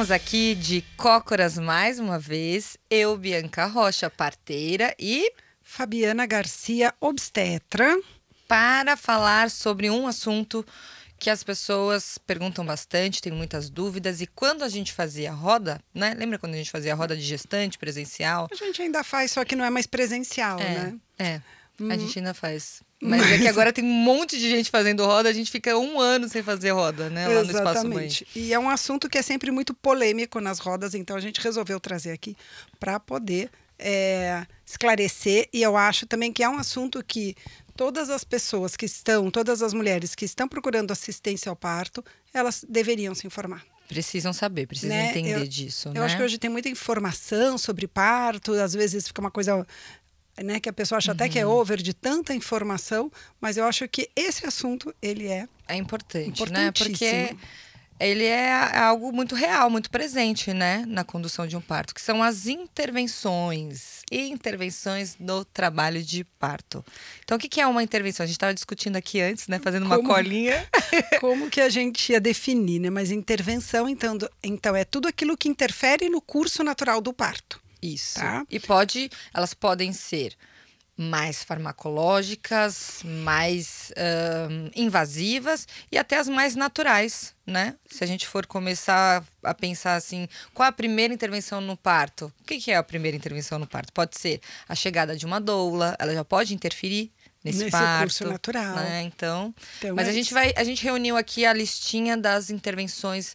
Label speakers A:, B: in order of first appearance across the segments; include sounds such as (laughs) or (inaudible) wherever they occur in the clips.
A: Estamos aqui de cócoras mais uma vez. Eu, Bianca Rocha, parteira e. Fabiana Garcia, obstetra. Para falar sobre um assunto que as pessoas perguntam bastante, têm muitas dúvidas. E quando a gente fazia roda, né? Lembra quando a gente fazia roda de gestante presencial?
B: A gente ainda faz, só que não é mais presencial, é, né? É. A uhum. gente ainda faz. Mas, Mas, é que é agora tem um
A: monte de gente fazendo roda, a gente fica um ano sem fazer roda, né? Lá Exatamente. no Espaço Mãe.
B: E é um assunto que é sempre muito polêmico nas rodas, então a gente resolveu trazer aqui para poder é, esclarecer. E eu acho também que é um assunto que todas as pessoas que estão, todas as mulheres que estão procurando assistência ao parto, elas deveriam se informar. Precisam
A: saber, precisam né? entender eu, disso. Eu né? acho que hoje
B: tem muita informação sobre parto, às vezes fica uma coisa né, que a pessoa acha uhum. até que é uhum. over de tanta informação, mas eu acho que esse assunto ele é é importante, né? Porque ele é
A: algo muito real, muito presente, né, na condução de um parto, que são as intervenções, intervenções no trabalho de parto. Então, o que é uma intervenção? A gente estava discutindo aqui antes, né, fazendo como, uma colinha.
B: (laughs) Como que a gente ia definir, né? Mas intervenção, então, então, é tudo aquilo que interfere no curso natural do parto. Isso. Tá? E pode,
A: elas podem ser mais farmacológicas, mais uh, invasivas e até as mais naturais, né? Se a gente for começar a pensar assim, qual a primeira intervenção no parto? O que, que é a primeira intervenção no parto? Pode ser a chegada de uma doula, ela já pode interferir nesse, nesse parto, curso natural, né? Então, então mas é... a gente vai, a gente reuniu aqui a listinha das intervenções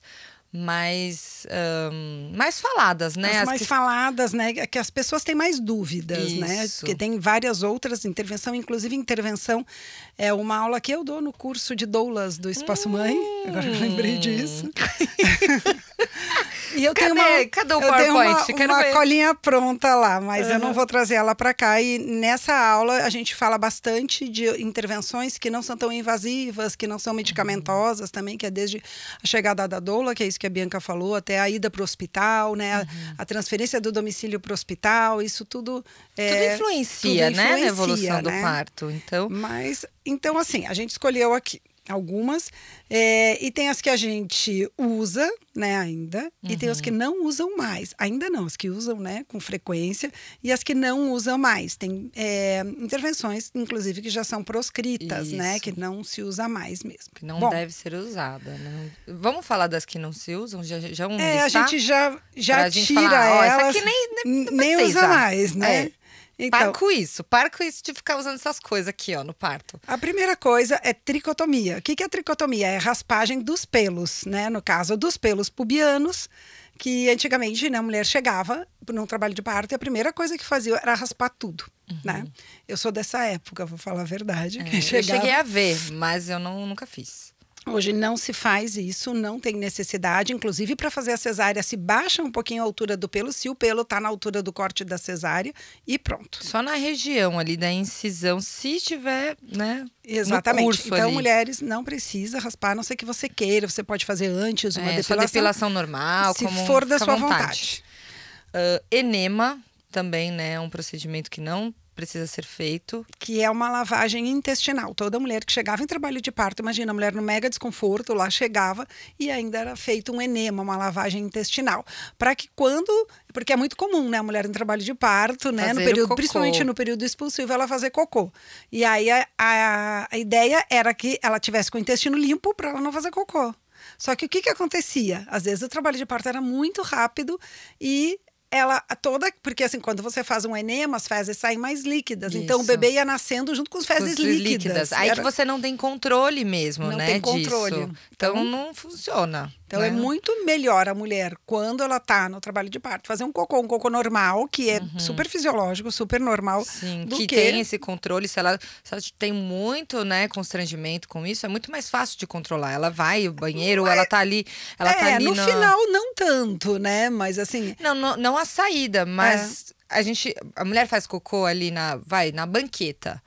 A: mais, um, mais faladas, né? As, as mais que...
B: faladas, né? É que as pessoas têm mais dúvidas, né? Isso. né? Porque tem várias outras intervenção, inclusive intervenção é uma aula que eu dou no curso de doulas do Espaço hum. Mãe. Agora eu lembrei disso. (laughs) e eu cadê, tenho uma, cadê o PowerPoint? Eu tenho uma, uma colinha pronta lá, mas uhum. eu não vou trazer ela para cá. E nessa aula a gente fala bastante de intervenções que não são tão invasivas, que não são medicamentosas também, que é desde a chegada da doula, que é isso que que a Bianca falou, até a ida para o hospital, né? Uhum. A, a, transferência do domicílio para o hospital, isso tudo. É, tudo, influencia, tudo influencia, né? na evolução né? do parto. Então... Mas, então, assim, a gente escolheu aqui algumas. É, e tem as que a gente usa, né, ainda. Uhum. E tem as que uhum. não usam mais. Ainda não, as que usam, né, com frequência. E as que não usam mais. Tem é, intervenções, inclusive, que já são proscritas, né, Isso. né? Que não se usa mais mesmo. Que não Bom, deve
A: ser usada, né? Vamos falar das que não se usam? Já, já um É, a gente já, já tira falar, oh, elas. essa aqui nem,
B: nem, nem usa mais, né? É. Então, para com isso, para
A: com isso de ficar usando essas coisas aqui, ó, no parto.
B: A primeira coisa é tricotomia. O que é tricotomia? É raspagem dos pelos, né? No caso, dos pelos pubianos, que antigamente né, a mulher chegava num trabalho de parto e a primeira coisa que fazia era raspar tudo. Uhum. Né? Eu sou dessa época, vou falar a verdade. É, (laughs) eu cheguei a ver, mas eu não, nunca fiz. Hoje não se faz isso, não tem necessidade. Inclusive, para fazer a cesárea, se baixa um pouquinho a altura do pelo, se o pelo está na altura do corte da cesárea e pronto. Só na região ali da incisão, se tiver, né? Exatamente. então, ali. mulheres, não precisa raspar, a não ser que você queira. Você pode fazer antes uma é, depilação. depilação normal, se for da sua vontade. vontade. Uh, enema também, né? É um procedimento que não precisa ser feito. Que é uma lavagem intestinal. Toda mulher que chegava em trabalho de parto, imagina, a mulher no mega desconforto, lá chegava e ainda era feito um enema, uma lavagem intestinal. Para que quando. Porque é muito comum, né? A mulher em trabalho de parto, né? no período, principalmente no período expulsivo, ela fazer cocô. E aí a, a, a ideia era que ela tivesse com o intestino limpo para ela não fazer cocô. Só que o que, que acontecia? Às vezes o trabalho de parto era muito rápido e ela toda. Porque assim, quando você faz um enema, as fezes saem mais líquidas. Isso. Então o bebê ia nascendo junto com as fezes com líquidas. líquidas. Aí Era... que você não tem controle mesmo, não né? Não tem controle. Disso. Então, então não
A: funciona.
B: Então é né? é muito melhor a mulher, quando ela está no trabalho de parto, fazer um cocô, um cocô normal, que é uhum. super fisiológico, super normal. Sim, que, que, tem esse
A: controle. Se ela, se ela tem muito né, constrangimento com isso, é muito mais fácil de controlar. Ela vai ao banheiro, é, ela tá ali. Ela é, tá ali tá é, no, no final não tanto, né? Mas assim. Não, não, não a saída, mas é. a gente. A mulher faz cocô ali na. Vai, na banqueta.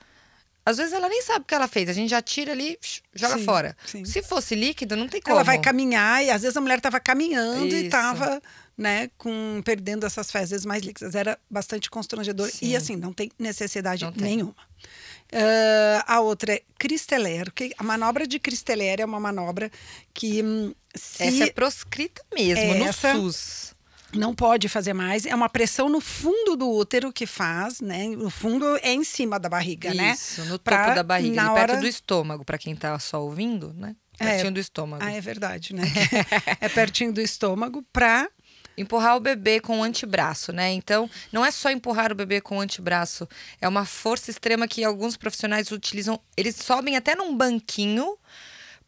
A: Às vezes ela nem sabe o que ela fez, a gente já
B: tira ali, joga sim, fora. Sim. Se
A: fosse líquido, não tem como. Ela vai caminhar
B: e às vezes a mulher estava caminhando Isso. e estava né, com perdendo essas fezes mais líquidas. Era bastante constrangedor sim. e assim, não tem necessidade não tem. nenhuma. Uh, a outra é Cristeler. Que a manobra de Cristeler é uma manobra que. Hum, se... Essa é proscrita
A: mesmo, é no essa,
B: SUS não pode fazer mais. É uma pressão no fundo do útero que faz, né? No fundo é em cima da barriga, Isso, né? Isso, no topo pra, da barriga, na perto hora... do
A: estômago, para quem tá só ouvindo, né? É. Pertinho é, do estômago.
B: Ah, é verdade, né? (laughs) é pertinho do
A: estômago para empurrar o bebê com o antebraço, né? Então, não é só empurrar o bebê com o antebraço, é uma força extrema que alguns profissionais utilizam. Eles sobem até num banquinho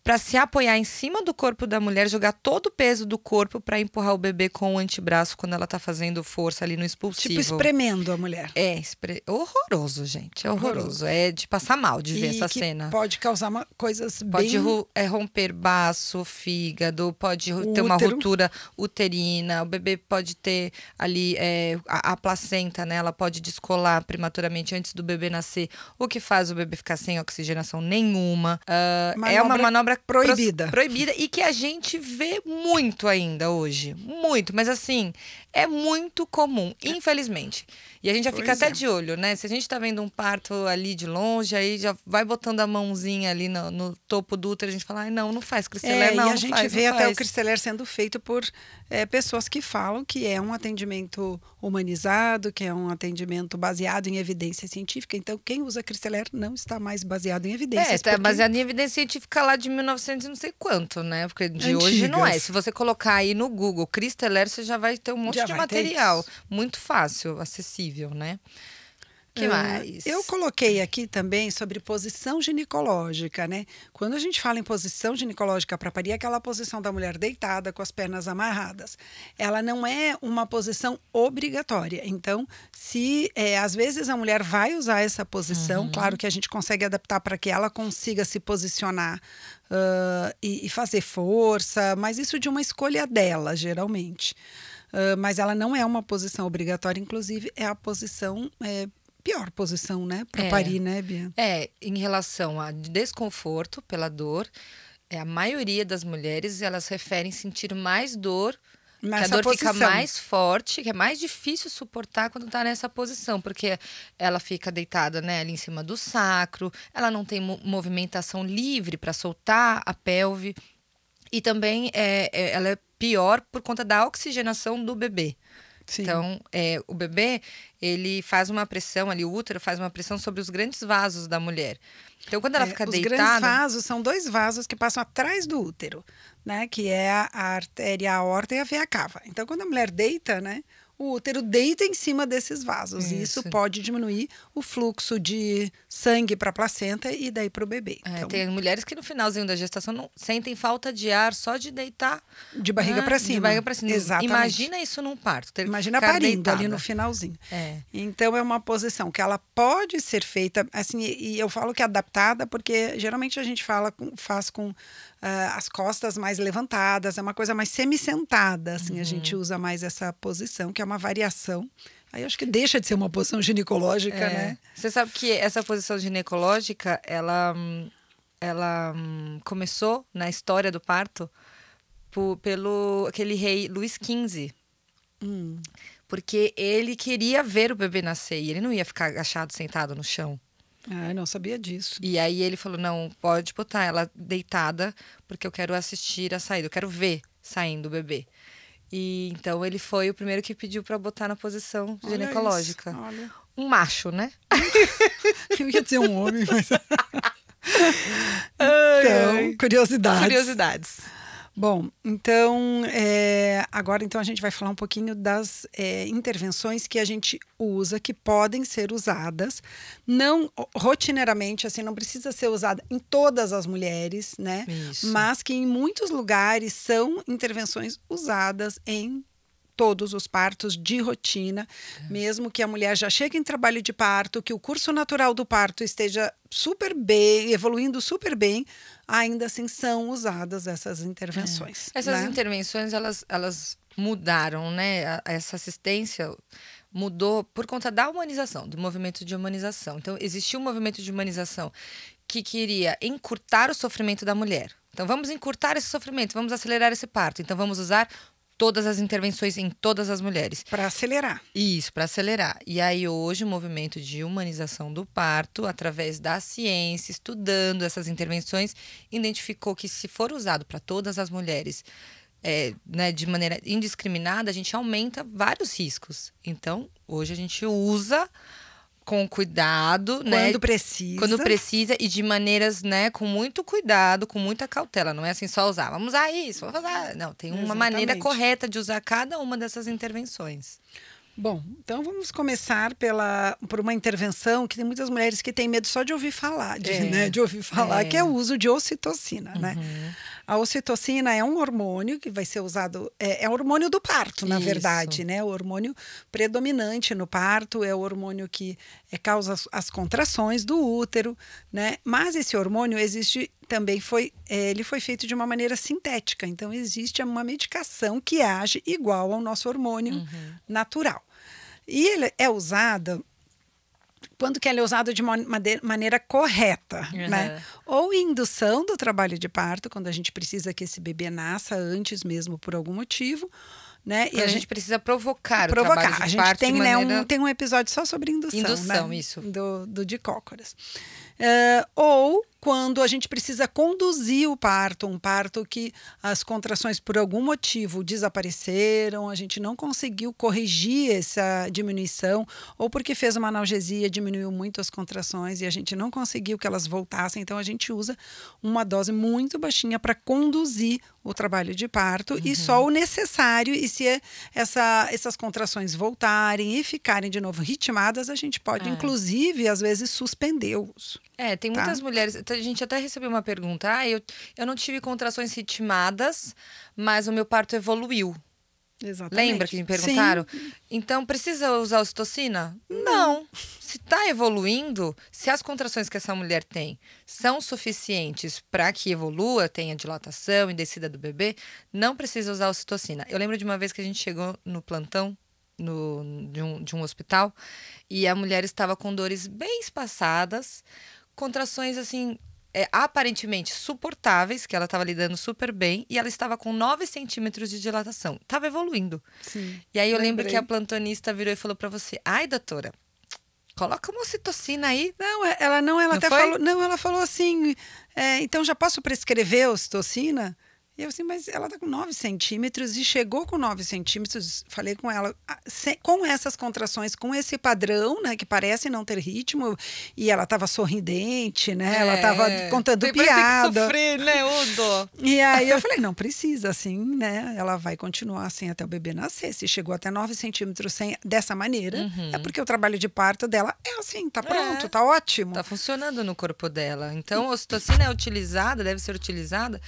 A: para se apoiar em cima do corpo da mulher, jogar todo o peso do corpo para empurrar o bebê com o antebraço quando ela tá fazendo força ali no expulsivo. Tipo espremendo
B: a mulher. É, espre... horroroso, gente. É horroroso. horroroso.
A: É de passar mal de e ver essa cena.
B: Pode causar uma... coisas pode bem... Pode
A: é, romper baço, fígado, pode Útero. ter uma ruptura uterina, o bebê pode ter ali é, a, a, placenta, né? Ela pode descolar prematuramente antes do bebê nascer, o que faz o bebê ficar sem oxigenação nenhuma. Uh, é uma manobra proibida. Pros, proibida e que a gente vê muito ainda hoje. Muito, mas assim, é muito comum, infelizmente. E a gente já pois fica até é. de olho, né? Se a gente tá vendo um parto ali de longe, aí já vai botando a mãozinha ali no, no topo do útero, a gente fala, ai, ah, não, não faz cristeler, é, é não. E a gente faz, vê até faz. o
B: cristeler sendo feito por é, pessoas que falam que é um atendimento humanizado, que é um atendimento baseado em evidência científica. Então, quem usa cristeler não está mais baseado em evidência. É, está porque... baseado em evidência científica lá de 1900 não sei quanto, né? Porque de Antigas. hoje não é. Se
A: você colocar aí no Google Cristeler, você já vai ter um monte já de material. Muito fácil, acessível, né? que ah, mais? Eu
B: coloquei aqui também sobre posição ginecológica, né? Quando a gente fala em posição ginecológica para parir, é aquela posição da mulher deitada com as pernas amarradas. Ela não é uma posição obrigatória. Então, se é, às vezes a mulher vai usar essa posição, uhum. claro que a gente consegue adaptar para que ela consiga se posicionar uh, e, e fazer força, mas isso de uma escolha dela, geralmente. Uh, mas ela não é uma posição obrigatória, inclusive é a posição é, pior posição, né? Para é, parir, né, Bia? É, em relação a desconforto
A: pela dor, é, a maioria das mulheres elas referem sentir mais dor. Nessa que a dor posição. fica mais forte, que é mais difícil suportar quando está nessa posição, porque ela fica deitada né, ali em cima do sacro, ela não tem movimentação livre para soltar a pelve. E também é, é, ela é pior por conta da oxigenação do bebê. Sim. Então, é, o bebê, ele faz uma pressão ali, o útero faz uma pressão sobre os grandes vasos da mulher. Então, quando ela é, fica os deitada... Os grandes vasos
B: são dois vasos que passam atrás do útero, né? Que é a artéria aorta e a veia cava. Então, quando a mulher deita, né? o útero deita em cima desses vasos. Isso. E isso pode diminuir o fluxo de sangue para a placenta e daí para o bebê. É, então, tem
A: mulheres que no finalzinho da gestação não sentem falta de ar só de deitar. De barriga ah, né? para cima. De barriga para cima. Exatamente. Imagina isso num
B: parto. Imagina parindo deitada. ali no finalzinho. É. Então é uma posição que ela pode ser feita, assim, e eu falo que é adaptada, porque geralmente a gente fala com, faz com uh, as costas mais levantadas, é uma coisa mais semi-sentada, assim, uhum. a gente uhum. usa mais essa posição, que é uma variação. Aí acho que deixa de ser uma posição ginecológica, é. né?
A: Você sabe que essa posição ginecológica, ela, ela hum, começou na história do parto por, pelo aquele rei Luís XV. Hum. Porque ele queria ver o bebê nascer e ele não ia ficar agachado, sentado no chão. Ah, não sabia disso. E aí ele falou: não, pode botar ela deitada, porque eu quero assistir a saída, eu quero ver saindo o bebê. E então ele foi o primeiro que pediu para botar na posição olha ginecológica. Isso, olha.
B: Um macho, né? (laughs) eu ia dizer um homem, mas. (laughs) então, curiosidades. Curiosidades. Bom, então é, agora então a gente vai falar um pouquinho das é, intervenções que a gente usa, que podem ser usadas, não rotineiramente, assim, não precisa ser usada em todas as mulheres, né? Isso. Mas que em muitos lugares são intervenções usadas em todos os partos de rotina, é. mesmo que a mulher já chegue em trabalho de parto, que o curso natural do parto esteja super bem, evoluindo super bem, ainda assim são usadas essas é. intervenções. É. Essas né?
A: intervenções, elas, elas mudaram, né? Essa assistência mudou por conta da humanização, do movimento de humanização. Então, existiu um movimento de humanização que queria encurtar o sofrimento da mulher. Então, vamos encurtar esse sofrimento, vamos acelerar esse parto. Então, vamos usar todas as intervenções em todas as mulheres. Para acelerar. Isso, para acelerar. E aí hoje o movimento de humanização do parto, através da ciência, estudando essas intervenções, identificou que se for usado para todas as mulheres é, né, de maneira indiscriminada, a gente aumenta vários riscos. Então, hoje a gente usa com cuidado, quando né? Quando precisa. Quando precisa e de maneiras, né, com muito cuidado, com muita cautela. Não é assim só usar, vamos usar isso, vamos usar. Não, tem uma Exatamente. maneira correta de usar cada uma dessas intervenções.
B: Bom, então vamos começar pela, por uma intervenção que tem muitas mulheres que têm medo só de ouvir falar, de, é. né, de ouvir falar, é. que é o uso de ocitocina, né? uhum. né? A ocitocina é um hormônio que vai ser usado, é, é o hormônio do parto, na Isso. verdade, né? O hormônio predominante no parto é o hormônio que é, causa as, as, contrações do útero, né? Mas esse hormônio existe também foi, é, ele foi feito de uma maneira sintética. Então existe uma medicação que age igual ao nosso hormônio uhum. natural. E ele é usada quando que ela é usada de maneira correta, uhum. né? Ou indução do trabalho de parto, quando a gente precisa que esse bebê nasça antes mesmo por algum motivo, né? e a, a gente, precisa provocar, provocar. o trabalho de parto. a gente parto tem, né, maneira... um, tem um episódio só sobre indução, né? Indução, né? isso. Do, do de cócoras. Uh, ou quando a gente precisa conduzir o parto, um parto que as contrações por algum motivo desapareceram, a gente não conseguiu corrigir essa diminuição, ou porque fez uma analgesia, diminuiu muito as contrações e a gente não conseguiu que elas voltassem, então a gente usa uma dose muito baixinha para conduzir o trabalho de parto uhum. e só uhum. o necessário e se essa, essas contrações voltarem e ficarem de novo ritmadas, a gente pode é. inclusive às vezes suspender o uso.
A: É, tem tá? muitas mulheres a gente até recebeu uma pergunta. Ah, eu, eu não tive contrações ritmadas, mas o meu parto evoluiu.
B: Exatamente. Lembra que me perguntaram?
A: Sim. Então, precisa usar ocitocina? Hum. Não. Se está evoluindo, se as contrações que essa mulher tem são suficientes para que evolua, tenha dilatação e descida do bebê, não precisa usar ocitocina. Eu lembro de uma vez que a gente chegou no plantão no, de, um, de um hospital e a mulher estava com dores bem espaçadas, contrações assim é, aparentemente suportáveis, que ela estava lidando super bem, e ela estava com 9 centímetros de dilatação. estava evoluindo. Sim, e aí eu lembrei. lembro que a plantonista virou e falou para você: ai, doutora,
B: coloca uma ocitocina aí. Não, ela não, ela não até foi? falou. Não, ela falou assim: é, então já posso prescrever ocitocina? E eu assim, mas ela tá com 9 centímetros e chegou com 9 centímetros. Falei com ela, ah, com essas contrações, com esse padrão, né? Que parece não ter ritmo. E ela tava sorridente, né? É, ela tava contando piada. Tem que sofrer,
A: né, Udo? E aí eu
B: falei, não precisa, assim, né? Ela vai continuar assim até o bebê nascer. Se chegou até 9 centímetros sem, dessa maneira, uhum. é porque o trabalho de parto dela é assim, tá é, pronto, é, tá ótimo. Tá funcionando no corpo dela. Então, a
A: ocitocina é utilizada, deve ser utilizada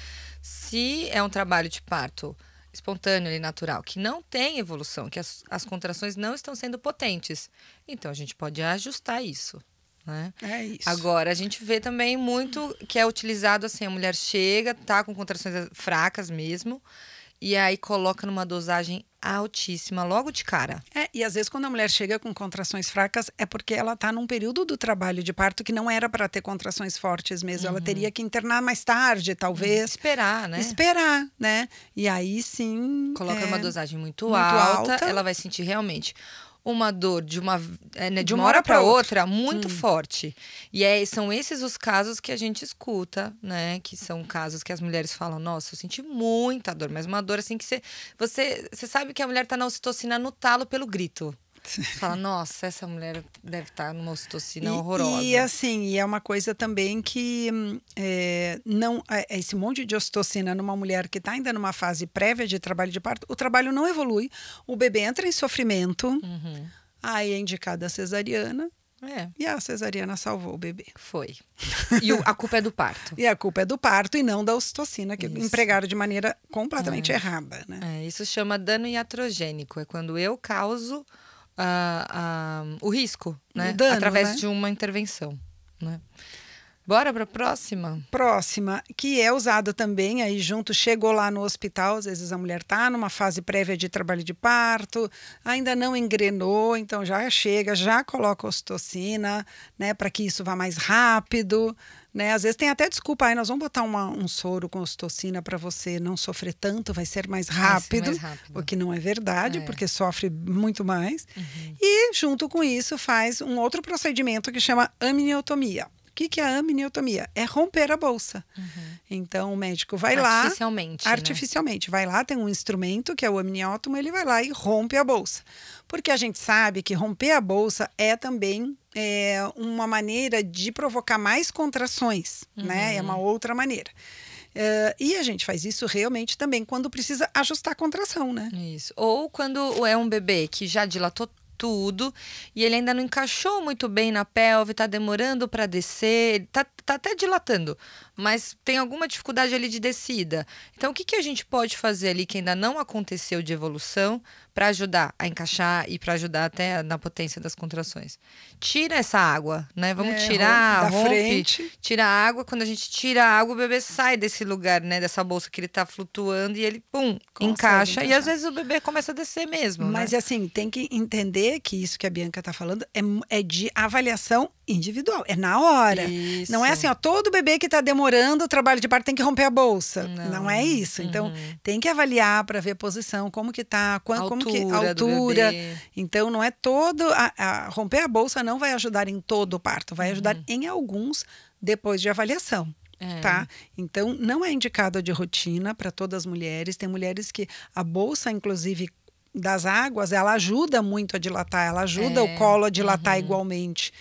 A: se é um trabalho de parto espontâneo e natural, que não tem evolução, que as, as contrações não estão sendo potentes, então a gente pode ajustar isso. Né? É isso. Agora, a gente vê também muito que é utilizado assim: a mulher chega, tá com contrações fracas mesmo, e aí coloca numa
B: dosagem altíssima logo de cara. É, e às vezes quando a mulher chega com contrações fracas é porque ela tá num período do trabalho de parto que não era para ter contrações fortes mesmo, uhum. ela teria que internar mais tarde, talvez. Uhum. Esperar, né? Esperar, né? E aí sim, coloca é... uma dosagem muito, muito alta, alta, ela vai
A: sentir realmente
B: uma dor de uma, é, né, de uma, uma hora, hora para outra,
A: outra, muito hum. forte. E é, são esses os casos que a gente escuta, né? Que são casos que as mulheres falam: Nossa, eu senti muita dor, mas uma dor assim que você, você, você sabe que a mulher tá na ocitocina no talo pelo grito. Fala, nossa, essa mulher deve estar tá numa ocitocina e, horrorosa. E
B: assim, e é uma coisa também que eh, é, não é, esse monte de ocitocina numa mulher que está ainda numa fase prévia de trabalho de parto, o trabalho não evolui, o bebê entra em sofrimento, uhum. aí é indicada a cesariana. É. E a cesariana salvou o bebê. Foi. E o, a culpa é do parto. (laughs) e a culpa é do parto e não da ocitocina, que isso. empregaram de maneira completamente é. errada. Né? É, isso chama
A: dano iatrogênico. É quando eu causo a, a, o risco, né? Dano, através né? de uma
B: intervenção. Né? Bora para a próxima? Próxima, que é usada também aí junto, chegou lá no hospital, às vezes a mulher está numa fase prévia de trabalho de parto, ainda não engrenou, então já chega, já coloca ostocina, né, para que isso vá mais rápido, né? Às vezes tem até desculpa aí, nós vamos botar uma, um soro com ostocina para você não sofrer tanto, vai ser mais rápido, ser mais rápido. o que não é verdade, é. porque sofre muito mais. Uhum. E junto com isso faz um outro procedimento que chama amniotomia. O que, que é a amniotomia? É romper a bolsa. Uhum. Então, o médico vai artificialmente, lá.
A: Artificialmente. Né?
B: Artificialmente. Né? Vai lá, tem um instrumento, que é o amniótomo, ele vai lá e rompe a bolsa. Porque a gente sabe que romper a bolsa é também é, uma maneira de provocar mais contrações, uhum. né? É uma uhum. outra maneira. Uh, e a gente faz isso realmente também quando precisa ajustar a contração, né? Isso. Ou quando é um bebê que já dilatou tudo. E ele ainda não encaixou
A: muito bem na pelve, tá demorando para descer, tá, tá até dilatando mas tem alguma dificuldade ali de descida. Então, o que, que a gente pode fazer ali que ainda não aconteceu de evolução para ajudar a encaixar e para ajudar até na potência das contrações? Tira essa água, né? Vamos é, tirar, Da frente. tira a água. Quando a gente tira a água, o bebê sai desse lugar, né? Dessa bolsa que ele está flutuando e ele, pum,
B: Consegue encaixa. Encaixar. E às vezes o bebê começa a descer mesmo. Né? Mas né? assim, tem que entender que isso que a Bianca está falando é, é de avaliação individual, é na hora. Isso. Não é assim, ó, todo bebê que está demorando o trabalho de parto tem que romper a bolsa. Não, é Não é isso. Então, uhum. tem que avaliar para ver a posição, como que tá, quando, como que altura. Então, não é todo a, a, romper a bolsa não vai ajudar em todo o parto, vai ajudar uhum. em alguns depois de avaliação. É. Tá? Então, não é indicado de rotina para todas as mulheres. Tem mulheres que a bolsa, inclusive, das águas, ela ajuda muito a dilatar, ela ajuda é. o colo a dilatar uhum. igualmente.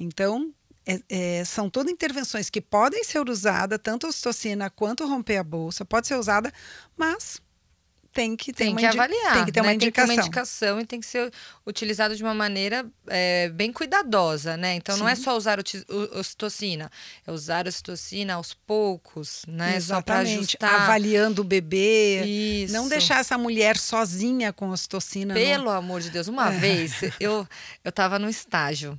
B: Então, é, é, são todas intervenções que podem ser usadas, tanto a ocitocina quanto romper a bolsa, pode ser usada, mas tem que ter tem uma avaliar, tem que ter né? uma indicação. Tem que ter uma
A: indicação e tem que ser utilizado de uma maneira é, bem cuidadosa, né? Então Sim. não é só usar o ocitocina, é usar a ocitocina aos poucos, né? Exatamente. Só para avaliando o bebê, Isso. não deixar essa mulher sozinha com a ocitocina. Pelo amor de Deus, uma é. vez eu eu estava no estágio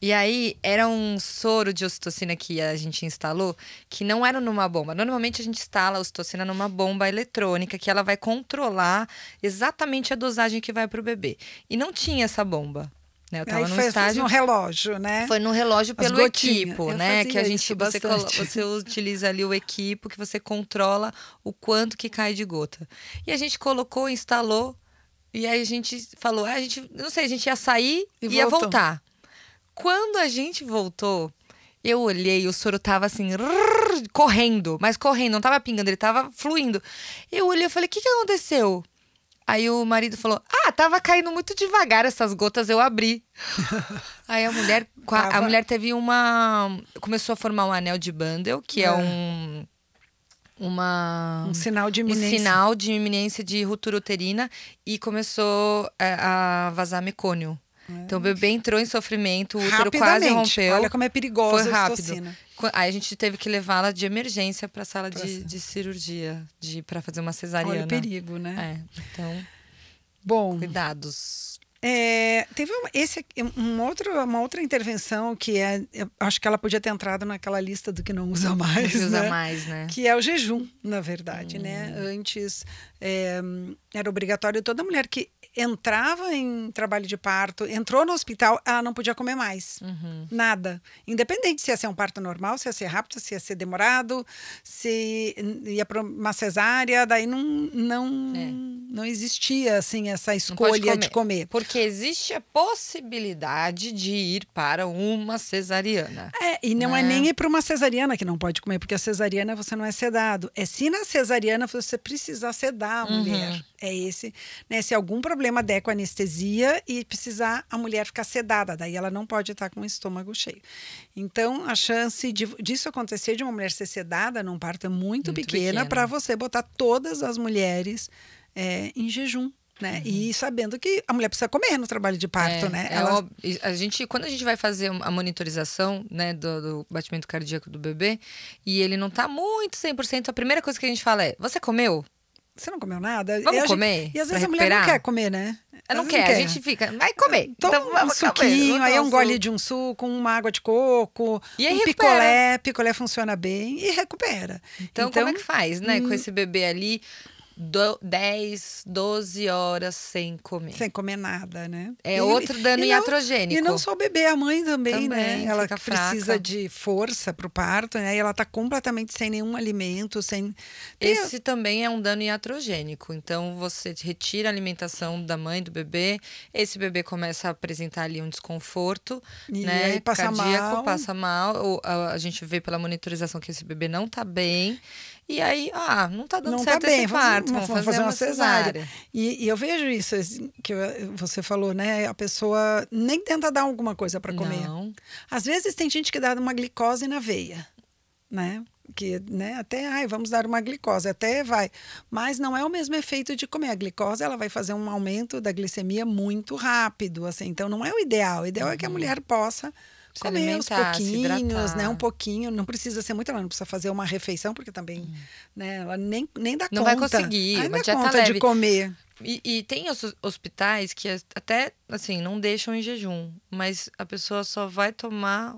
A: e aí, era um soro de ocitocina que a gente instalou, que não era numa bomba. Normalmente a gente instala a ocitocina numa bomba eletrônica, que ela vai controlar exatamente a dosagem que vai para o bebê. E não tinha essa bomba. Né? Eu tava aí num foi, estágio. Foi no
B: relógio, né? Foi no relógio pelo equipo, eu né? Que a gente você, você
A: utiliza ali o equipo que você controla o quanto que cai de gota. E a gente colocou, instalou, e aí a gente falou, ah, a gente, não sei, a gente ia sair e ia voltar. Quando a gente voltou, eu olhei, o soro tava assim, rrr, correndo, mas correndo, não tava pingando, ele tava fluindo. Eu olhei e falei: o que, que aconteceu? Aí o marido falou: Ah, tava caindo muito devagar essas gotas, eu abri. (laughs) Aí a mulher, a, a mulher teve uma. Começou a formar um anel de bundle, que é, é um. Uma, um sinal de iminência. Um sinal de iminência de ruptura uterina e começou a, é, a vazar mecônio. Então o bebê entrou em sofrimento, o útero quase rompeu. Olha como é perigosa foi rápido. a Aí a gente teve que levá-la de emergência para a sala de, de, cirurgia, de para fazer uma cesariana. Olha o perigo,
B: né? É, então. Bom. Cuidados. É, teve esse, um outro, uma outra intervenção que é, acho que ela podia ter entrado naquela lista do que não usa mais, não usa né? mais né? Que é o jejum, na verdade, né? hum. né? Antes é, era obrigatório toda mulher que entrava em trabalho de parto, entrou no hospital, ela não podia comer mais. Uhum. Nada. Independente se ia ser um parto normal, se ia ser rápido, se ia ser demorado, se ia para uma cesárea, daí não não, é. não existia assim essa escolha não comer. de comer.
A: Porque que existe a possibilidade de ir para uma cesariana.
B: É, e não é né? é nem ir para uma cesariana que não pode comer, porque a cesariana você não é sedado. É se na cesariana você precisar sedar a uhum. mulher. Uhum. É esse, né? Se algum problema der com anestesia e precisar a mulher ficar sedada, daí ela não pode estar com o estômago cheio. Então, a chance de, disso acontecer, de uma mulher ser sedada num parto é muito, muito pequena, pequena. para você botar todas as mulheres é, em jejum né? Uhum. E sabendo que a mulher precisa comer no trabalho de parto, é, né? É Ela...
A: A gente, quando a gente vai fazer a monitorização né, do, do batimento cardíaco do bebê e ele não está muito 100%, a primeira coisa que a gente fala é: você comeu?
B: Você não comeu nada? Vamos e comer? e às vezes a mulher não quer comer, né?
A: Ela não, quer, não quer, a gente fica, vai comer. Então, então um suquinho, comer. aí é um gole de
B: um suco, uma água de coco, e um picolé, picolé funciona bem e recupera.
A: Então, então como é então, que faz, né? Hum... Com esse bebê ali, do, 10, 12 horas sem comer. Sem comer nada, né? É e, outro dano e iatrogênico. e não só o
B: bebê, a mãe também, também né? Ela precisa fraca. de força para o parto, né? E ela está completamente sem nenhum
A: alimento, sem. Esse e... também é um dano iatrogênico. Então você retira a alimentação da mãe do bebê, esse bebê começa a apresentar ali um desconforto, e né? Passa Cardíaco, mal. passa mal. Ou, a, ah, a gente vê pela monitorização que esse bebê não está bem.
B: E aí, ah, não está dando não tá certo tá bem, esse parto, vamos, vamos fazer, uma, uma cesárea. cesárea. E, e, eu vejo isso que você falou, né? A pessoa nem tenta dar alguma coisa para comer. Não. Às vezes tem gente que dá uma glicose na veia, né? que né, até ai, vamos dar uma glicose, até vai. Mas não é o mesmo efeito de comer. A glicose ela vai fazer um aumento da glicemia muito rápido. Assim, então não é o ideal. O ideal uhum. é que a uhum. mulher possa se comer uns pouquinhos, né? Um pouquinho, não precisa ser muito, ela não precisa fazer uma refeição, porque também, hum. né? Ela nem, nem dá não conta. Não vai conseguir, conta tá leve. de comer. E,
A: e, tem os hospitais que até, assim, não deixam em jejum, mas a pessoa só vai tomar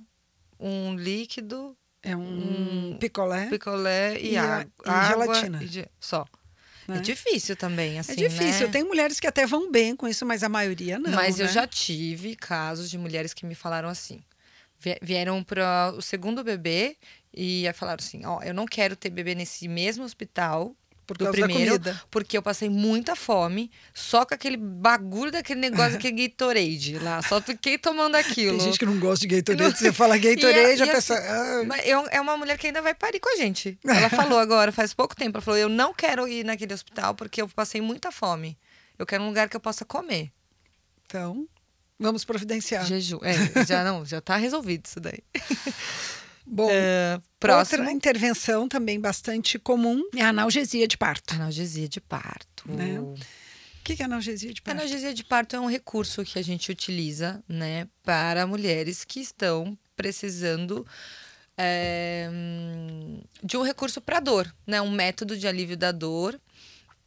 A: um líquido... É um, um picolé. Picolé
B: e, e água. E gelatina. E,
A: só. É né? difícil também, é assim. É difícil. Né? Tem
B: mulheres que até vão bem com isso, mas a maioria não. Mas né? eu já
A: tive casos de mulheres que me falaram assim: vieram para o segundo bebê e falaram assim: Ó, oh, eu não quero ter bebê nesse mesmo hospital por do primeiro, porque eu passei muita fome, só com aquele bagulho daquele negócio, (laughs) que é Gatorade lá. Só fiquei tomando aquilo. Tem gente que não
B: gosta de (laughs) Gatorade, não... você fala (laughs) é, Gatorade, e a, e é a pessoa... Assim, ah.
A: É, é uma mulher que ainda vai parir com a gente. Ela falou agora, faz pouco tempo, ela falou, eu não quero ir naquele hospital porque eu passei muita fome. Eu quero um lugar que eu possa comer. Então... Vamos providenciar. Jejum. É, já não, já
B: está resolvido isso daí.
A: (laughs) Bom, uh, é,
B: próxima. outra intervenção também bastante comum é a analgesia de parto. Analgesia de parto. Né? O que, que é analgesia de parto? Analgesia de
A: parto é um recurso que a gente utiliza né, para mulheres que estão precisando é, hum, de um recurso para dor, né, um método de alívio da dor.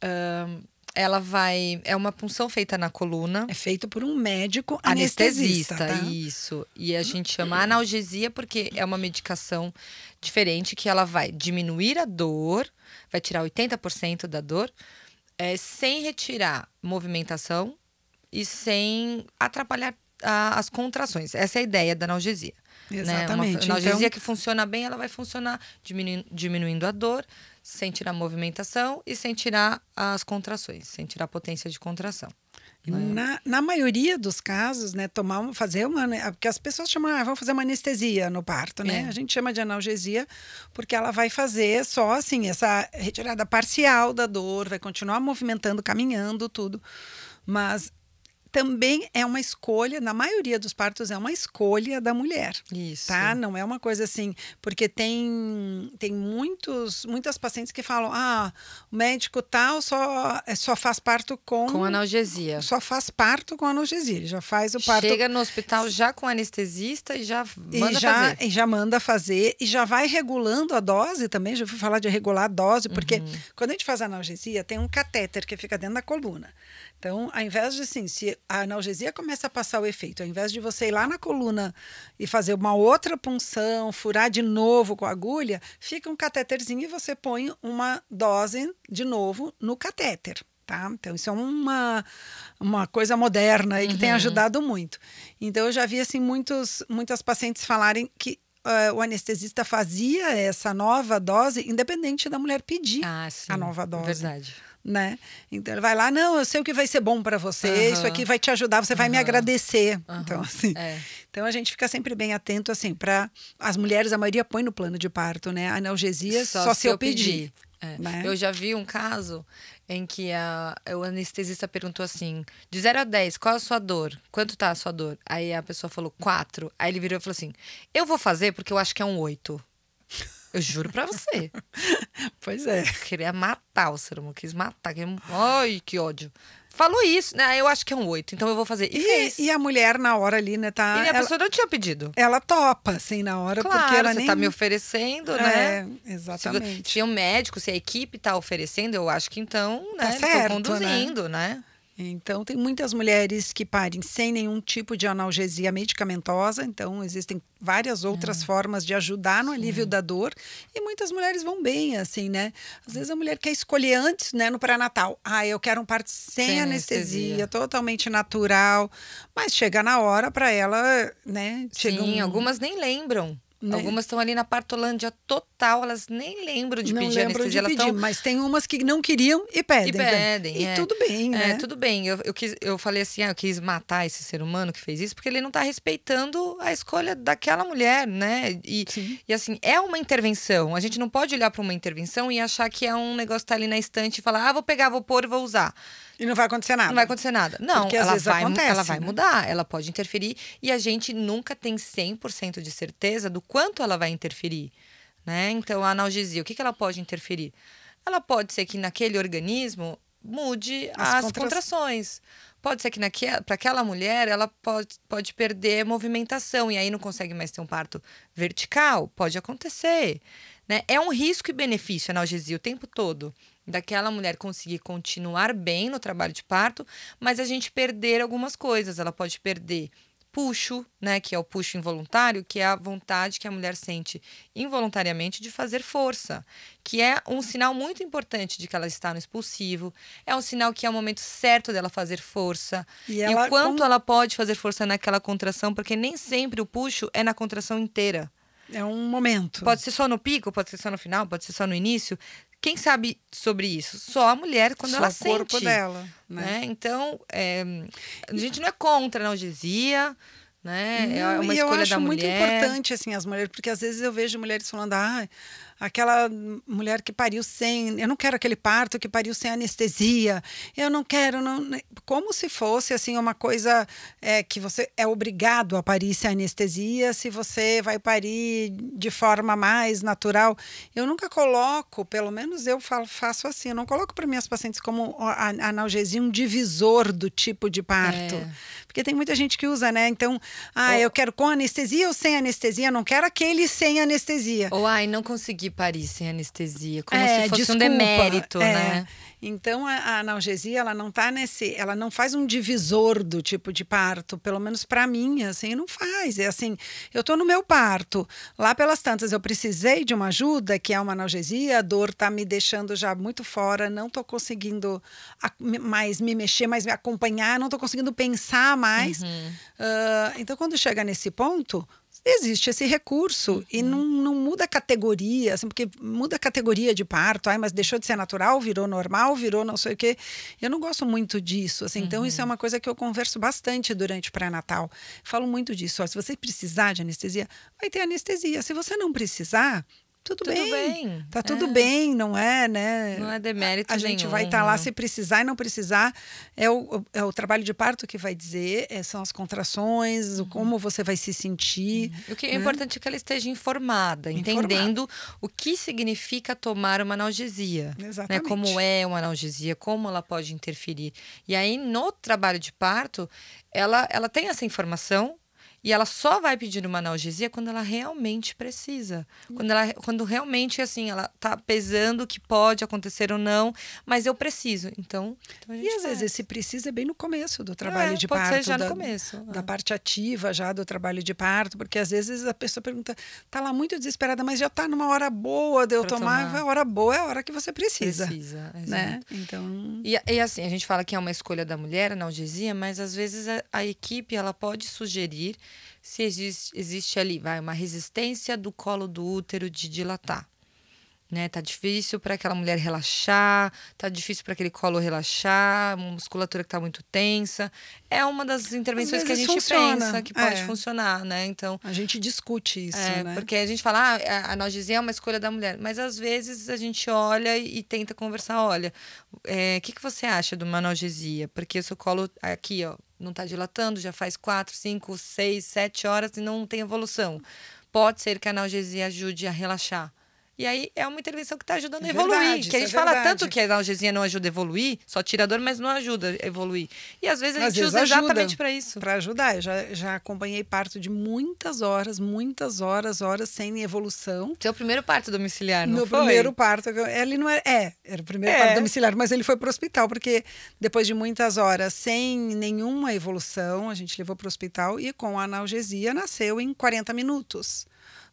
A: Um, ela vai. É uma punção feita na coluna. É feita por um médico anestesista. anestesista tá? Isso. E a gente chama analgesia porque é uma medicação diferente que ela vai diminuir a dor, vai tirar 80% da dor, é, sem retirar movimentação e sem atrapalhar a, as contrações. Essa é a ideia da analgesia. Exatamente. Né? Uma analgesia então... que funciona bem, ela vai funcionar diminuindo, diminuindo a dor, sem tirar a movimentação e sem tirar as contrações, sem tirar a potência de
B: contração. Né? Na, na maioria dos casos, né, tomar fazer uma, né, porque as pessoas chamam, ah, vão fazer uma anestesia no parto, né? É. A gente chama de analgesia porque ela vai fazer só assim essa retirada parcial da dor, vai continuar movimentando, caminhando, tudo. Mas também é uma escolha, na maioria dos partos é uma escolha da mulher. Isso. Tá? Não é uma coisa assim, porque tem tem muitos muitas pacientes que falam: "Ah, o médico tal só é, só faz parto com com analgesia. Só faz parto com analgesia, ele já faz o parto. Chega no hospital já com anestesista
A: e já manda e já, fazer.
B: E já manda fazer e já vai regulando a dose também, já fui falar de regular a dose, porque uhum. quando a gente faz analgesia, tem um catéter que fica dentro da coluna. Então, ao invés de assim, se a analgesia começa a passar o efeito, ao invés de você ir lá na coluna e fazer uma outra punção, furar de novo com a agulha, fica um catéterzinho e você põe uma dose de novo no catéter. Tá? Então, isso é uma, uma coisa moderna e que uhum. tem ajudado muito. Então, eu já vi assim, muitos, muitas pacientes falarem que uh, o anestesista fazia essa nova dose, independente da mulher pedir ah, a nova é dose. Verdade né? Então ele vai lá, não, eu sei o que vai ser bom para você, uhum. isso aqui vai te ajudar, você vai me agradecer. Uhum. Então assim, é. então a gente fica sempre bem atento assim para as mulheres, a maioria põe no plano de parto, né? Analgesia só, só se, eu pedir. pedir. É. Né? Eu já
A: vi um caso em que a, o anestesista perguntou assim: de 0 a 10, qual a sua dor? Quanto tá a sua dor? Aí a pessoa falou 4. Aí ele virou e falou assim: eu vou fazer porque eu acho que é um 8. Eu juro pra você. (laughs) pois é. Eu queria matar o ser humano, quis matar. Queria... Ai, que ódio. Falou
B: isso, né? Eu acho que é um oito, então eu vou fazer. E, e, e a mulher, na hora ali, né? Tá, e a ela, pessoa não tinha pedido. Ela topa, assim, na hora, claro, porque ela você nem... tá me oferecendo, é, né? É, exatamente. Se,
A: tinha um médico, se a equipe tá
B: oferecendo, eu acho que então, tá né? Tá certo, né? conduzindo, né? né? Então, tem muitas mulheres que parem sem nenhum tipo de analgesia medicamentosa, então existem várias outras é. formas de ajudar no alívio da dor, e muitas mulheres vão bem, assim, né? Às vezes a mulher quer escolher antes, né, no pré-natal. Ah, eu quero um parto sem, sem anestesia, anestesia, totalmente natural, mas chega na hora para ela, né? Sim, um... algumas
A: nem lembram. Né? Algumas estão ali na partolândia total, elas nem lembram de não pedir lembram anestesia. De pedir, tão... Mas
B: tem umas que não queriam e pedem. E então. pedem. Então. É. E tudo
A: bem, é, né? É, tudo bem. Eu, eu, quis, eu falei assim, ah, eu quis matar esse ser humano que fez isso, porque ele não está respeitando a escolha daquela mulher, né? E, e assim, é uma intervenção. A gente não pode olhar para uma intervenção e achar que é um negócio que está ali na estante e falar, ah, vou pegar, vou pôr, vou usar. E não vai acontecer nada. Não vai acontecer nada. Não, Porque, ela, vai, acontece, ela né? vai mudar, ela pode interferir. E a gente nunca tem 100% de certeza do quanto ela vai interferir. Né? Então, a analgesia, o que, que ela pode interferir? Ela pode ser que naquele organismo mude as, as contra... contrações. Pode ser que para aquela mulher ela pode, pode perder movimentação e aí não consegue mais ter um parto vertical. Pode acontecer. Né? É um risco e benefício a analgesia o tempo todo daquela mulher conseguir continuar bem no trabalho de parto, mas a gente perder algumas coisas. Ela pode perder puxo, né, que é o puxo involuntário, que é a vontade que a mulher sente involuntariamente de fazer força, que é um sinal muito importante de que ela está no expulsivo, é um sinal que é o momento certo dela fazer força, e, ela, e o quanto como... ela pode fazer força naquela contração, porque nem sempre o puxo é na contração inteira. É um momento. Pode ser só no pico, pode ser só no final, pode ser só no início. Quem sabe sobre isso? Só a mulher quando Só ela sente. Só o corpo dela. Né? né? Então,
B: é, a gente não é contra a analgesia, né? É não, é uma escolha da mulher. E eu acho muito importante, assim, as mulheres, porque às vezes eu vejo mulheres falando, ah, aquela mulher que pariu sem. Eu não quero aquele parto que pariu sem anestesia. Eu não quero. Não, né? como se fosse assim uma coisa é, que você é obrigado a parir sem anestesia se você vai parir de forma mais natural. Eu nunca coloco, pelo menos eu falo, faço assim, eu não coloco para minhas pacientes como analgesia um divisor do tipo de parto. É. Porque tem muita gente que usa, né? Então, ah, ou... eu quero com anestesia ou sem anestesia, eu não quero aquele sem anestesia. Ou, ai, não consegui parir sem anestesia, como é, se fosse desculpa, um demérito, é. né? Então a, a analgesia ela não tá nesse, ela não faz um divisor do tipo de parto, pelo menos para mim, assim, não faz. É assim, eu tô no meu parto, lá pelas tantas eu precisei de uma ajuda, que é uma analgesia, a dor tá me deixando já muito fora, não tô conseguindo mais me mexer, mais me acompanhar, não tô conseguindo pensar mais. Uhum. Uh, então quando chega nesse ponto, existe esse recurso uhum. e não, não muda a categoria, assim, porque muda a categoria de parto, ai, mas deixou de ser natural, virou normal, virou não sei o quê. Eu não gosto muito disso, assim, uhum. então isso é uhum. uma coisa que eu converso bastante durante o pré-natal. Falo muito disso, ó, se você precisar de anestesia, vai ter anestesia. Se você não precisar, tudo, tudo bem. bem. Tá tudo é. bem, não é, né? Não é demérito A, a gente nenhum, vai estar tá lá se precisar e não precisar. É o, é o trabalho de parto que vai dizer, é, são as contrações, uhum. como você vai se sentir.
A: Uhum. O que é né? é importante é que ela esteja informada, informada, entendendo o que significa tomar uma analgesia. Né? Exatamente. Né? Como é uma analgesia, como ela pode interferir. E aí, no trabalho de parto, ela, ela tem essa informação, e ela só vai pedir uma analgesia quando ela realmente precisa. Uhum. Quando, ela, quando realmente, assim, ela tá pesando o que pode acontecer ou não, mas eu preciso. Então. então e às vezes esse precisa é
B: bem no começo do é, trabalho é, de pode parto. Ser já da, no começo. Da ah. parte ativa já do trabalho de parto, porque às vezes a pessoa pergunta, tá lá muito desesperada, mas já tá numa hora boa de eu tomar, tomar. A hora boa é a hora que você precisa. Precisa, exatamente. né? Então.
A: E, e, assim, a gente fala que é uma escolha da mulher, analgesia, mas às vezes a, a equipe ela pode sugerir se existe, existe ali, vai, uma resistência do colo do útero de dilatar. Né? Tá difícil para aquela mulher relaxar, tá difícil para aquele colo relaxar, uma musculatura que tá muito tensa. É uma das intervenções que a gente funciona. pensa que pode é. funcionar, né? Então, a gente discute isso, é, né? Porque a gente fala, ah, é, a, analgesia é uma escolha da mulher, mas às vezes a gente olha e, e tenta conversar, olha, o é, que, que você acha de uma analgesia? Porque o seu colo aqui, ó, não está dilatando, já faz 4, 5, 6, 7 horas e não tem evolução. Pode ser que a analgesia ajude a relaxar e aí é uma intervenção que está ajudando a é evoluir. Verdade, que a gente é fala tanto que a analgesia não ajuda a evoluir, só tira a dor, mas não ajuda a evoluir. E às vezes a gente vezes usa exatamente
B: para isso. Para ajudar. Eu já, já acompanhei parto de muitas horas, muitas horas, horas sem evolução. Seu primeiro parto domiciliar, não Meu foi? primeiro parto. Ele não era. É, é, era o primeiro é. parto domiciliar, mas ele foi para o hospital, porque depois de muitas horas sem nenhuma evolução, a gente levou para o hospital e com a analgesia nasceu em 40 minutos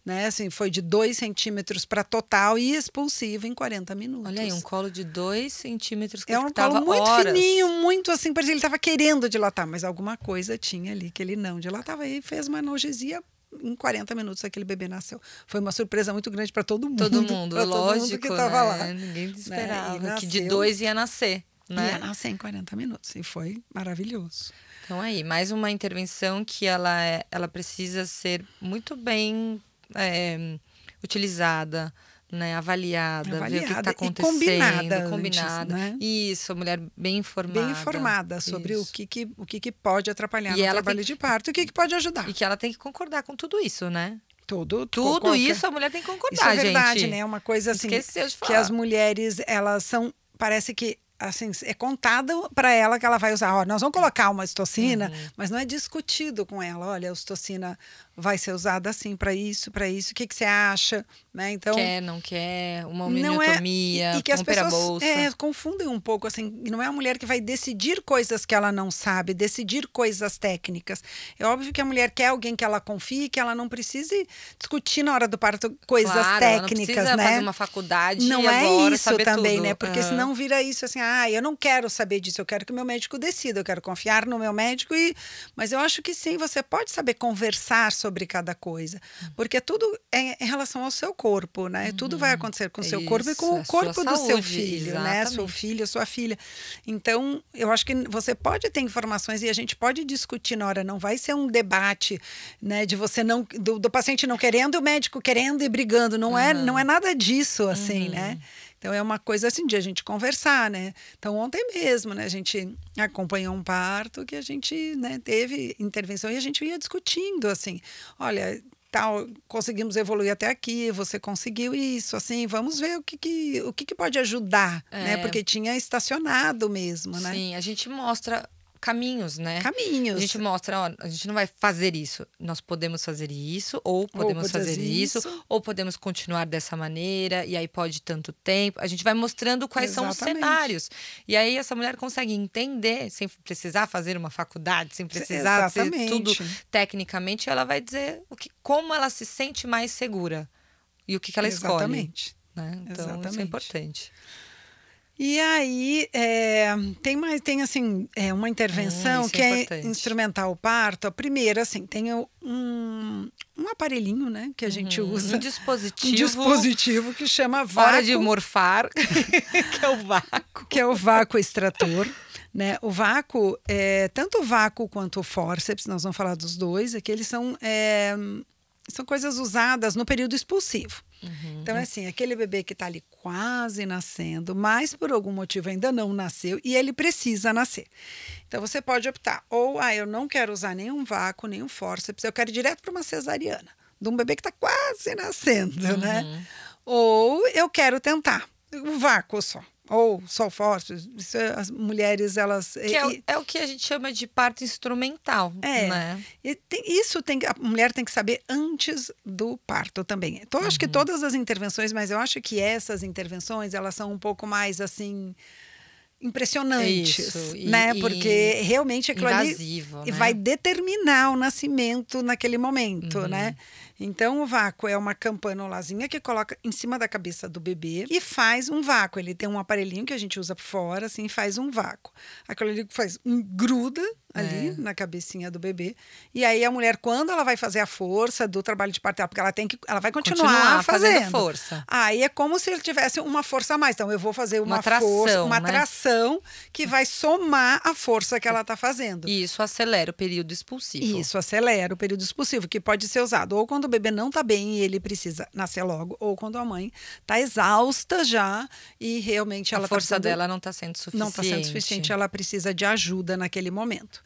B: né? Assim, foi de 2 centímetros para total e expulsivo em 40 minutos. Olha aí, um colo de 2 centímetros que É um colo muito horas. fininho, muito assim, parecia que ele estava querendo dilatar, mas alguma coisa tinha ali que ele não dilatava e fez uma analgesia em 40 minutos aquele bebê nasceu. Foi uma surpresa muito grande para todo mundo. Todo (laughs) mundo, lógico, mundo que tava né? lá. Ninguém né, esperava né? que de dois ia nascer, né? Ia nascer em 40 minutos e foi maravilhoso.
A: Então aí, mais uma intervenção que ela é, ela precisa ser muito bem é, utilizada, né, avaliada, avaliada, ver o que está acontecendo, combinada, combinada. Antes, né? Isso, a mulher bem informada, bem informada sobre o que, que o que, que pode atrapalhar e no trabalho que, de parto, o que, que pode ajudar. E que ela tem que concordar com tudo
B: isso, né? Tudo, tudo qualquer... isso a mulher
A: tem que concordar, isso é verdade, gente. né? Uma coisa assim que
B: as mulheres elas são parece que assim, é contado para ela que ela vai usar. Ó, nós vamos colocar uma estocina, uhum. mas não é discutido com ela. Olha, a estocina vai ser usada assim para isso, para isso. O que, que você acha, né? Então quer, não quer, uma hominiotomia, é, e que as pessoas É, confundem um pouco assim. Não é a mulher que vai decidir coisas que ela não sabe, decidir coisas técnicas. É óbvio que a mulher quer alguém que ela confie, que ela não precise discutir na hora do parto coisas claro, técnicas, ela não né? Fazer uma
A: faculdade, não é isso também, tudo. né? Porque uhum. senão
B: vira isso assim, ah, eu não quero saber disso, eu quero que meu médico decida, eu quero confiar no meu médico e, mas eu acho que sim, você pode saber conversar sobre sobre cada coisa. Hum. Porque é tudo é em relação ao seu corpo, né? Uhum. Tudo vai acontecer com o seu corpo e com o corpo do saúde, seu filho, exatamente. né? Seu filho, sua filha. Então, eu acho que você pode ter informações e a gente pode discutir na hora. Não vai ser um debate, né? De você não. do, do paciente não querendo, o médico querendo e brigando. Não, uhum. é, não uhum. é nada disso, assim, né? uhum. né? Então é uma coisa assim de a gente conversar, né? Então ontem mesmo, né, a gente acompanhou um parto que a gente, né, teve intervenção e a gente ia discutindo assim, olha, tal, conseguimos evoluir até aqui, você conseguiu isso, assim, vamos ver o que, que o que, que pode ajudar, né? é. né? Porque tinha estacionado mesmo, né? Sim, a gente mostra caminhos, né? Caminhos. A gente
A: mostra, ó, a gente não vai fazer isso. Nós podemos fazer isso, ou podemos ou fazer isso, isso, ou podemos continuar dessa maneira, e aí pode tanto tempo. A gente vai mostrando quais Exatamente. são os cenários. E aí essa mulher consegue entender, sem precisar fazer uma faculdade, sem precisar fazer tudo tecnicamente, ela vai dizer o que, como ela se sente mais segura e o que, que ela Exatamente. escolhe.
B: Né? Então, Exatamente. isso é importante. E aí é, tem mais, tem assim, é, uma intervenção hum, que é, é instrumental o parto. A primeira, assim, tem um, um aparelhinho, né, que a gente uhum. usa. Um dispositivo. Um dispositivo que chama vácuo. Hora de morfar, (laughs) que é o vácuo. Que é o vácuo extrator. Né? O vácuo, é, tanto o vácuo quanto o forceps, nós vamos falar dos dois, é que eles são é, são coisas usadas no período expulsivo. Uhum. Então, é assim, aquele bebê que está ali quase nascendo, mas por algum motivo ainda não nasceu e ele precisa nascer. Então, você pode optar, ou ah, eu não quero usar nenhum vácuo, nenhum fórceps, eu quero ir direto para uma cesariana, de um bebê que está quase nascendo, né? uhum. né? Ou eu quero tentar o vácuo só ou sol forte. É, as mulheres, elas. Que é, e, é, o que a gente chama de parto instrumental. É. Né? E tem, isso tem, a mulher tem que saber antes do parto também. Então, eu uhum. acho que uhum. todas as intervenções, mas eu acho que essas intervenções, elas são um pouco mais assim impressionantes, Isso, e, né? E Porque realmente aquilo invasivo, ali né? vai determinar o nascimento naquele momento, uhum. né? Então, o vácuo é uma campanolazinha que coloca em cima da cabeça do bebê e faz um vácuo. Ele tem um aparelhinho que a gente usa por fora, assim, faz um vácuo. Aquilo ali faz um gruda ali é. na cabecinha do bebê. E aí a mulher, quando ela vai fazer a força do trabalho de parto, porque ela tem que. Ela vai continuar, continuar fazendo. fazendo força. Aí é como se ele tivesse uma força a mais. Então, eu vou fazer uma, uma atração, força, uma né? atração que vai somar a força que ela está fazendo. E isso acelera o período expulsivo. Isso acelera o período expulsivo, que pode ser usado ou quando o bebê não está bem e ele precisa nascer logo, ou quando a mãe está exausta já e realmente ela. A tá força tá sendo, dela não está sendo suficiente. Não está sendo suficiente, ela precisa de ajuda naquele momento.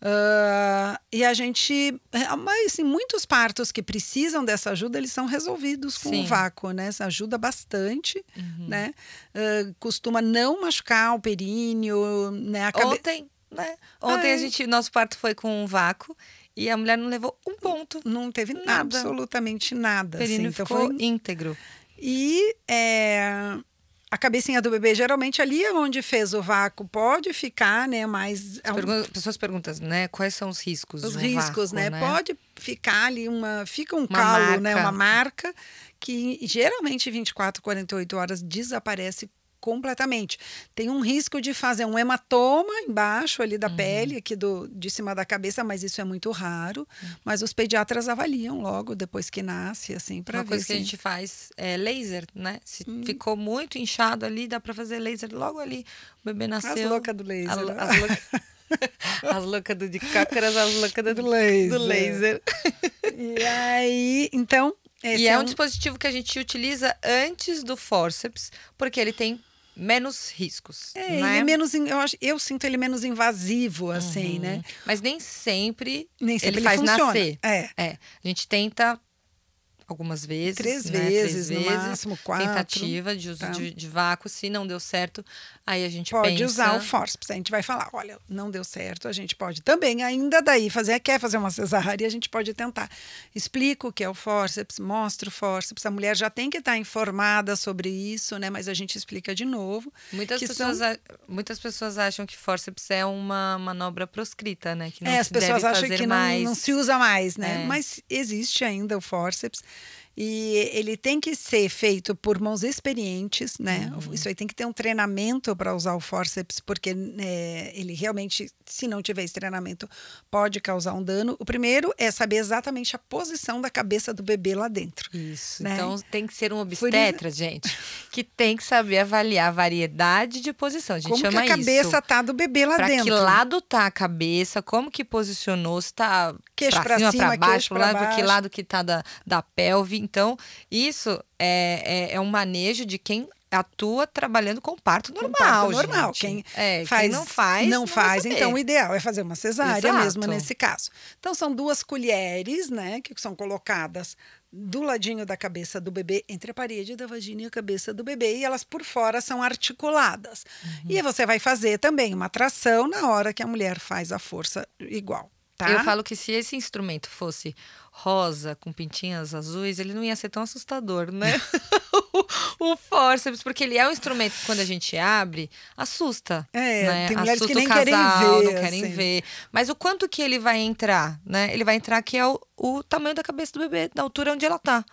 B: Uh, e a gente. Mas assim, muitos partos que precisam dessa ajuda, eles são resolvidos com um vácuo, né? Isso ajuda bastante, uhum. né? Uh, costuma não machucar o períneo, né? Cabe... Ontem, né?
A: Ah, Ontem Ai. a é. gente, nosso parto foi com um vácuo e a mulher não levou um ponto. Não teve nada.
B: absolutamente nada. O períneo assim, então ficou então foi... íntegro. E é, a cabecinha do bebê, geralmente ali é onde fez o vácuo, pode ficar, né? Mas. É as pergun pessoas perguntam, né? Quais são os riscos? Os riscos, vácuo, né? né? Pode ficar ali uma. Fica um uma calo, né, marca. né? Uma marca que geralmente 24, 48 horas desaparece completamente. Tem um risco de fazer um hematoma embaixo ali da uhum. pele, aqui do, de cima da cabeça, mas isso é muito raro. Uhum. Mas os pediatras avaliam logo depois que nasce, assim, para ver. Uma coisa assim. que a gente
A: faz é laser, né? Se uhum. ficou muito inchado ali, dá para fazer laser logo ali. O bebê nasceu. As loucas do laser. A, as loucas. As loucas (laughs) do de cócaras, as loucas do, do laser. Do laser.
B: E aí, então. e é, é um... um
A: dispositivo que a gente utiliza antes do forceps, porque ele tem menos riscos.
B: É, né? ele é, é? menos, eu, acho, eu sinto ele menos invasivo, assim, uhum. né? Mas nem sempre, nem sempre ele, ele faz funciona. nascer. É. é. A gente
A: tenta algumas vezes. Três né? vezes, Três no máximo, quatro. Tentativa de uso tá. de, de,
B: vácuo, se não deu certo,
A: aí a gente pode pensa... usar o forceps.
B: A gente vai falar, olha, não deu certo, a gente pode também, ainda daí, fazer, quer fazer uma cesárea, a gente pode tentar. Explico o que é o forceps, mostro o forceps. A mulher já tem que estar tá informada sobre isso, né? Mas a gente explica de novo. Muitas, pessoas, são... a... muitas pessoas acham que forceps é uma
A: manobra proscrita, né? Que não é, as pessoas acham que não, não, se usa mais, né? É. Mas
B: existe ainda o forceps. E ele tem que ser feito por mãos experientes, né? Uhum. Isso aí tem que ter um treinamento para usar o forceps, porque é, ele realmente, se não tiver esse treinamento, pode causar um dano. O primeiro é saber exatamente a posição da cabeça do bebê lá dentro. Isso. Né? Então tem que ser um obstetra, isso... gente, que tem que
A: saber avaliar a variedade de posição. A gente como chama que a cabeça isso. tá
B: do bebê lá pra dentro. Que lado
A: tá a cabeça? Como que posicionou? Se tá queixo para cima, para baixo, para lado, que lado que tá da, da pelve então, isso é, é, é um manejo de quem atua trabalhando com parto normal. Com parto normal. Gente. Quem, é, faz, quem não faz. Não, não faz. Então, o
B: ideal é fazer uma cesárea Exato. mesmo nesse caso. Então, são duas colheres, né, que são colocadas do ladinho da cabeça do bebê, entre a parede da vagina e a cabeça do bebê, e elas por fora são articuladas. Uhum. E você vai fazer também uma tração na hora que a mulher faz a força igual. Tá? Eu falo
A: que se esse instrumento fosse rosa, com pintinhas azuis, ele não ia ser tão assustador, né? o, (laughs) (laughs) o forceps, porque ele é um instrumento que quando a gente abre, assusta. É, né? tem mulheres assusta que nem casal, querem ver. Não querem assim. ver. Mas o quanto que ele vai entrar, né? Ele vai entrar que é o, o tamanho da cabeça do
B: bebê, da altura onde ela tá.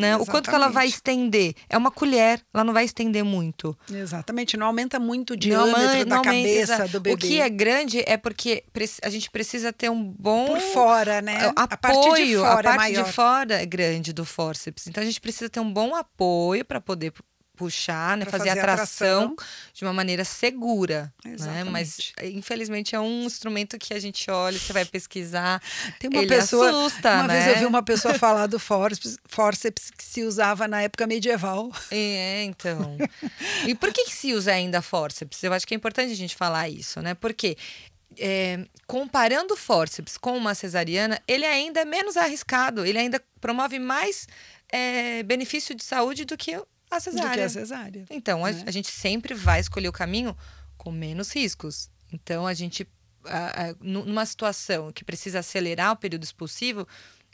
A: Né? O quanto que ela vai estender. É uma colher, ela não vai estender
B: muito. Exatamente, não aumenta muito o diâmetro não, da cabeça do bebê. O que é
A: grande é porque a gente precisa ter um bom... Por fora, né? Apoio, a parte de fora a é parte é de fora é grande do fórceps. Então a gente precisa ter um bom apoio para poder puxar, né? Fazer, fazer, atração, atração de uma maneira segura. Né? Mas, eh, infelizmente, é um instrumento que a gente olha, você vai pesquisar. Tem uma pessoa. Assusta, uma né? vez eu né? vi uma pessoa
B: falar do forceps, forceps que se usava na época medieval. É, então.
A: e por que, que se usa ainda forceps? Eu acho que é importante a gente falar isso, né? Porque é, comparando o fórceps com uma cesariana, ele ainda é menos arriscado, ele ainda promove mais é, benefício de saúde do que a cesárea. Do que a cesárea.
B: Então, né? a, a, gente
A: sempre vai escolher o caminho com menos riscos. Então, a gente, a, a, numa situação que precisa acelerar o período expulsivo,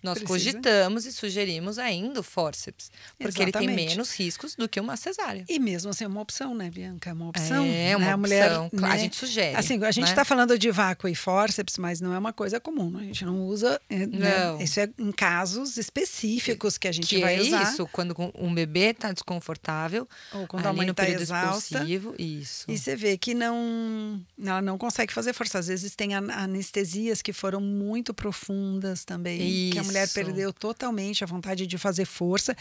A: nós Precisa. cogitamos e sugerimos ainda o forceps, porque Exatamente. ele tem menos riscos do que uma cesárea.
B: E mesmo assim é uma opção, né, Bianca? É uma opção. É, uma né? opção. A, mulher, claro, né? a gente sugere. Assim, a gente está né? Tá falando de vácuo e forceps, mas não é uma coisa comum. Né? A gente não usa. Eh, né? Não. Isso é em casos específicos que a gente que vai é usar. isso, quando um bebê está desconfortável. Ou quando a mãe está exausta. isso. E você vê que não, ela não consegue fazer força. Às vezes tem anestesias que foram muito profundas também. Isso mulher perdeu totalmente a vontade de fazer força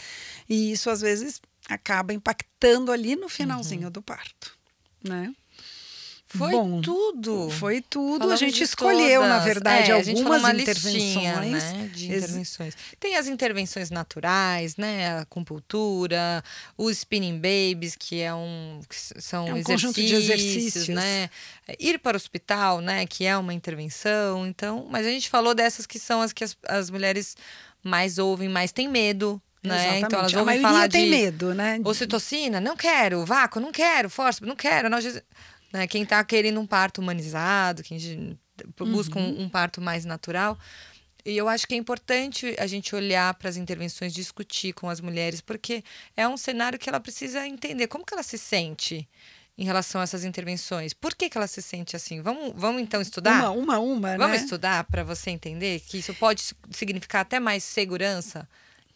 B: e isso às vezes acaba impactando ali no finalzinho uhum. do parto, né? Foi Bom, tudo. Foi tudo. Falamos é, a gente escolheu, todas. na verdade, é, algumas intervenções. né, de intervenções.
A: Tem as intervenções naturais, né? A acupuntura, o spinning babies, que é um que são é um exercícios, exercícios, né? Ir para o hospital, né? Que é uma intervenção. Então, mas a gente falou dessas que são as que as, as mulheres mais ouvem, mais têm medo, né? Então elas vão falar de medo, né? Ocitocina, não quero, vácuo, não quero, força, não quero, analgesia. Né? Quem está querendo um parto humanizado, quem busca uhum. um, um parto mais natural. E eu acho que é importante a gente olhar para as intervenções, discutir com as mulheres, porque é um cenário que ela precisa entender como que ela se sente em relação a essas intervenções. Por que, que ela se sente assim? Vamos, vamos então estudar? Uma,
B: uma, uma, né? Vamos
A: estudar para você entender que isso pode significar até mais segurança,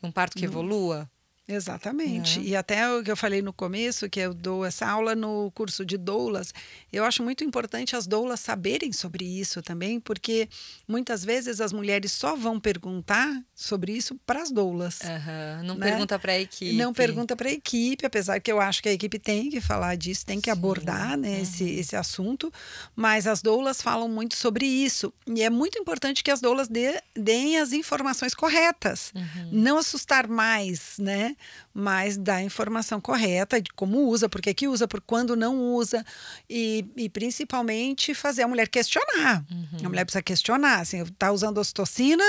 B: um parto que evolua? Exatamente. É. E até o que eu falei no começo, que eu dou essa aula no curso de doulas, eu acho muito importante as doulas saberem sobre isso também, porque muitas vezes as mulheres só vão perguntar sobre isso para as doulas. Uhum. Não né? pergunta para a equipe. Não pergunta para a equipe, apesar que eu acho que a equipe tem que falar disso, tem que Sim. abordar né, uhum. esse, esse assunto, mas as doulas falam muito sobre isso. E é muito importante que as doulas dê, deem as informações corretas, uhum. não assustar mais, né? mas dá informação correta de como usa, por que usa, por quando não usa e, e principalmente fazer a mulher questionar. Uhum. A mulher precisa questionar, assim, tá usando ocitocina,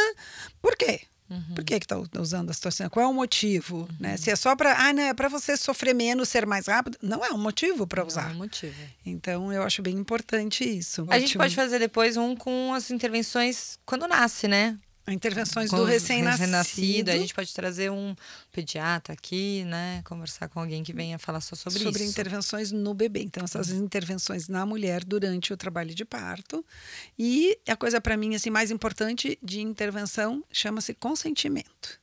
B: por quê? Uhum. Por que está usando a situação? Qual é o motivo? Né? Uhum. Né? Se é só para. Ah, não, é para você sofrer menos, ser mais rápido. Não é um motivo para usar. Não é um motivo. Então, eu acho bem importante isso. A Ótimo. gente pode
A: fazer depois um com as intervenções quando nasce, né? Intervenções com do recém-nascido. Recém a gente pode trazer um pediatra aqui, né? Conversar com alguém que venha falar só sobre, sobre isso. Sobre
B: intervenções no bebê. Então, essas uhum. intervenções na mulher durante o trabalho de parto. E a coisa, para mim, assim, mais importante de intervenção chama-se consentimento.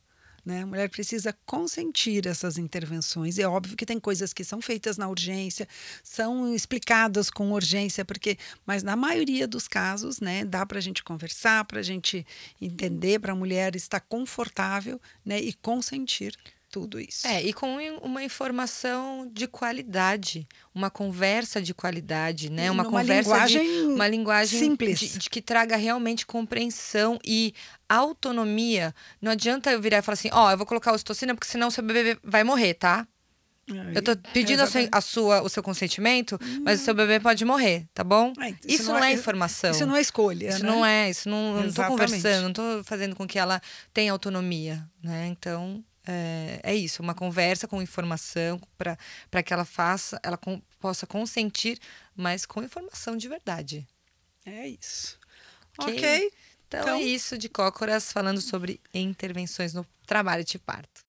B: Né? A mulher precisa consentir essas intervenções. É óbvio que tem coisas que são feitas na urgência, são explicadas com urgência, porque, mas na maioria dos casos, né, dá para a gente conversar, para a gente entender, para a mulher estar confortável né, e consentir tudo isso. É, e com uma informação de qualidade,
A: uma conversa de qualidade, né? E uma conversa linguagem de uma linguagem simples, de, de, que traga realmente compreensão e autonomia. Não adianta eu virar e falar assim: "Ó, oh, eu vou colocar ocitocina porque senão seu bebê vai morrer, tá?" É, eu tô pedindo a sua, a sua, o seu consentimento, hum. mas o seu hum. bebê pode morrer, tá bom? É, isso, isso, não é, é, informação. Isso não é
B: escolha. Isso né? não é, isso não, Exatamente. não tô conversando,
A: não tô fazendo com que ela tenha autonomia, né? Então é, é isso, uma conversa com informação para que ela faça, ela com, possa consentir, mas com informação de verdade. É isso.
B: Ok. okay. Então, é então é isso
A: de Cócoras falando sobre intervenções no trabalho de parto.